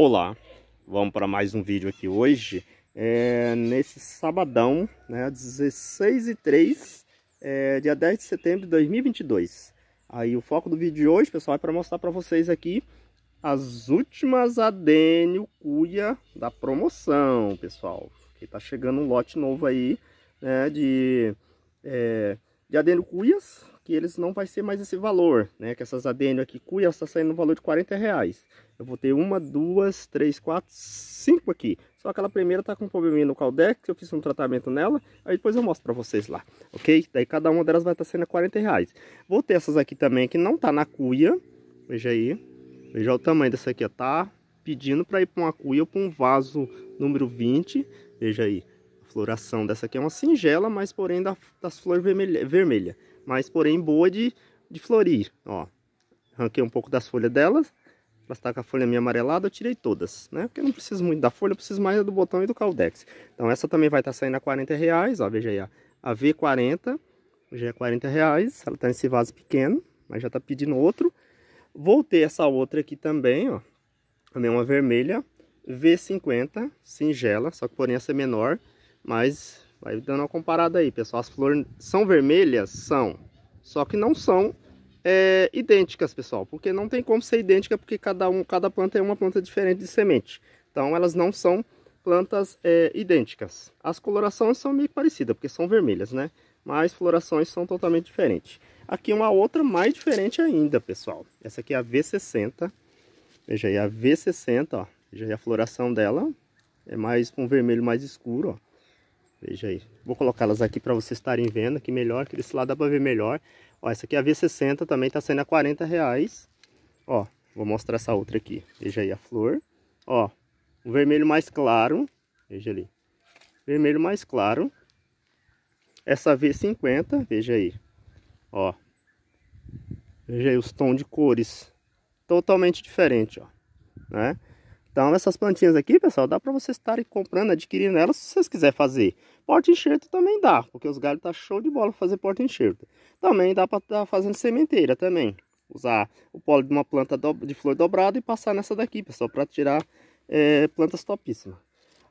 Olá, vamos para mais um vídeo aqui hoje é, Nesse sabadão, né, 16 e 3, é, dia 10 de setembro de 2022 Aí o foco do vídeo de hoje, pessoal, é para mostrar para vocês aqui As últimas adênio cuia da promoção, pessoal Que tá chegando um lote novo aí, né, de, é, de adênio cuias que eles não vai ser mais esse valor, né? Que essas ADN aqui, cuia, está saindo no valor de 40 reais. Eu vou ter uma, duas, três, quatro, cinco aqui. Só aquela primeira tá com um probleminha no Caldex, eu fiz um tratamento nela, aí depois eu mostro para vocês lá, ok? Daí cada uma delas vai estar tá saindo a 40 reais. Vou ter essas aqui também, que não tá na cuia, veja aí, veja o tamanho dessa aqui, ó, tá pedindo para ir para uma cuia ou para um vaso número 20, veja aí a floração dessa aqui é uma singela, mas porém da, das flores vermelha, vermelha mas porém boa de, de florir, ó. Arranquei um pouco das folhas delas, elas tá com a folha meio amarelada, eu tirei todas, né? Porque eu não preciso muito da folha, eu preciso mais do botão e do caldex. Então essa também vai estar tá saindo a 40 reais, ó, veja aí, ó. a V40, já é 40 reais, ela tá nesse vaso pequeno, mas já tá pedindo outro. voltei essa outra aqui também, ó, também uma vermelha, V50, singela, só que porém essa é menor, mas Vai dando uma comparada aí, pessoal. As flores são vermelhas? São. Só que não são é, idênticas, pessoal. Porque não tem como ser idêntica, porque cada, um, cada planta é uma planta diferente de semente. Então elas não são plantas é, idênticas. As colorações são meio parecidas, porque são vermelhas, né? Mas florações são totalmente diferentes. Aqui uma outra mais diferente ainda, pessoal. Essa aqui é a V60. Veja aí, a V60, ó. Veja aí a floração dela. É mais um vermelho mais escuro, ó. Veja aí. Vou colocá-las aqui para vocês estarem vendo aqui melhor, que desse lado dá para ver melhor. Ó, essa aqui é a V60 também tá saindo a 40 reais. Ó, vou mostrar essa outra aqui. Veja aí a flor. Ó, o vermelho mais claro. Veja ali. Vermelho mais claro. Essa V50, veja aí. Ó. Veja aí os tons de cores. Totalmente diferente, ó. Né? Então essas plantinhas aqui, pessoal, dá para vocês estarem comprando, adquirindo elas se vocês quiserem fazer. Porta enxerto também dá, porque os galhos tá show de bola fazer porta enxerto. Também dá para estar tá fazendo sementeira também. Usar o pólen de uma planta do, de flor dobrada e passar nessa daqui, pessoal, para tirar é, plantas topíssimas.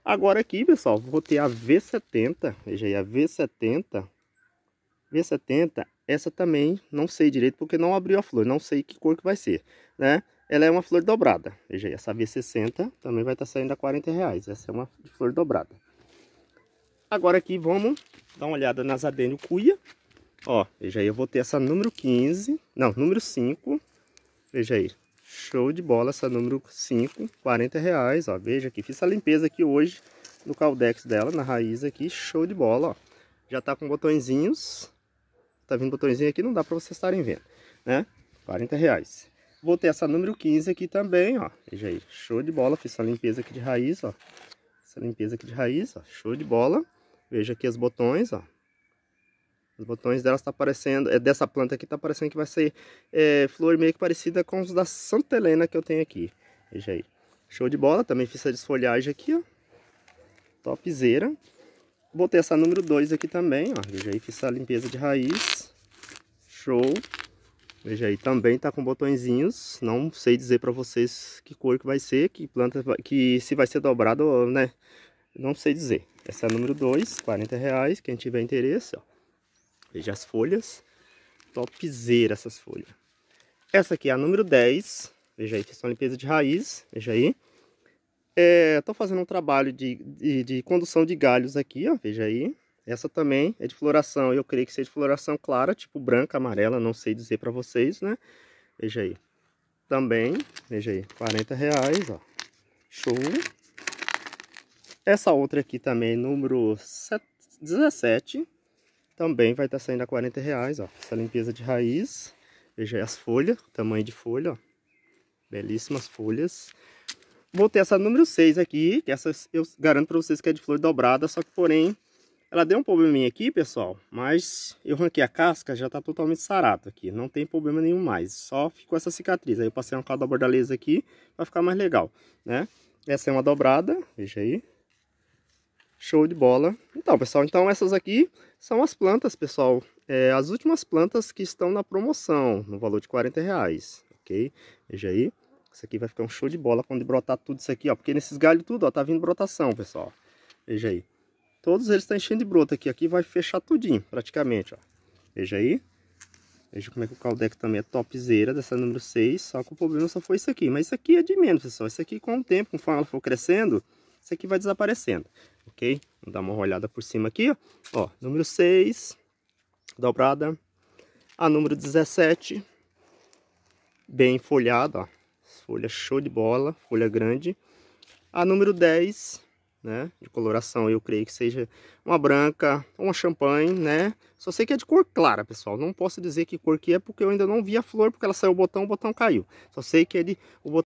Agora aqui, pessoal, vou ter a V70, veja aí, a V70. V70, essa também não sei direito porque não abriu a flor, não sei que cor que vai ser, né? Ela é uma flor dobrada. Veja aí, essa V60 também vai estar tá saindo a 40 reais. Essa é uma flor dobrada. Agora aqui vamos dar uma olhada nas adênio cuia. Ó, veja aí, eu vou ter essa número 15, não, número 5. Veja aí, show de bola essa número 5, 40 reais, ó. Veja aqui, fiz essa limpeza aqui hoje no caldex dela, na raiz aqui, show de bola, ó. Já tá com botõezinhos, tá vindo botõezinho aqui, não dá pra vocês estarem vendo, né? 40 reais. Botei essa número 15 aqui também, ó. Veja aí, show de bola. Fiz essa limpeza aqui de raiz, ó. Essa limpeza aqui de raiz, ó. Show de bola. Veja aqui os botões, ó. Os botões dela tá aparecendo, é dessa planta aqui tá parecendo que vai ser é, flor meio que parecida com os da Santa Helena que eu tenho aqui. Veja aí. Show de bola, também fiz essa desfolhagem aqui, ó. Topzera. Botei essa número 2 aqui também, ó. Veja aí, fiz essa limpeza de raiz. Show. Veja aí, também tá com botõezinhos, não sei dizer para vocês que cor que vai ser, que planta, que se vai ser dobrado, né? Não sei dizer. Essa é a número 2, 40 reais, quem tiver interesse, ó. Veja as folhas, topzera essas folhas. Essa aqui é a número 10, veja aí, fiz uma limpeza de raiz, veja aí. Estou é, fazendo um trabalho de, de, de condução de galhos aqui, ó, veja aí. Essa também é de floração, eu creio que seja de floração clara, tipo branca, amarela, não sei dizer para vocês, né? Veja aí. Também, veja aí, 40 reais, ó. Show. Essa outra aqui também, número 17, também vai estar tá saindo a 40 reais, ó. Essa limpeza de raiz, veja aí as folhas, tamanho de folha, ó. Belíssimas folhas. Vou ter essa número 6 aqui, que essa eu garanto para vocês que é de flor dobrada, só que porém ela deu um probleminha aqui, pessoal, mas eu ranquei a casca, já tá totalmente sarado aqui. Não tem problema nenhum mais, só ficou essa cicatriz. Aí eu passei uma calda bordaleza aqui, vai ficar mais legal, né? Essa é uma dobrada, veja aí. Show de bola. Então, pessoal, então essas aqui são as plantas, pessoal. É, as últimas plantas que estão na promoção, no valor de 40 reais, ok? Veja aí. Isso aqui vai ficar um show de bola quando brotar tudo isso aqui, ó. Porque nesses galhos tudo, ó, tá vindo brotação, pessoal. Veja aí. Todos eles estão enchendo de broto aqui. Aqui vai fechar tudinho, praticamente, ó. Veja aí. Veja como é que o caldeco também é topzera dessa número 6. Só que o problema só foi isso aqui. Mas isso aqui é de menos, pessoal. Isso aqui com o tempo, conforme ela for crescendo, isso aqui vai desaparecendo, ok? Vamos dar uma olhada por cima aqui, ó. Ó, número 6, dobrada. A número 17, bem folhada, ó. Folha show de bola, folha grande. A número 10, né? De coloração, eu creio que seja uma branca, uma champanhe, né? Só sei que é de cor clara, pessoal. Não posso dizer que cor que é, porque eu ainda não vi a flor, porque ela saiu o botão, o botão caiu. Só sei que é de, o,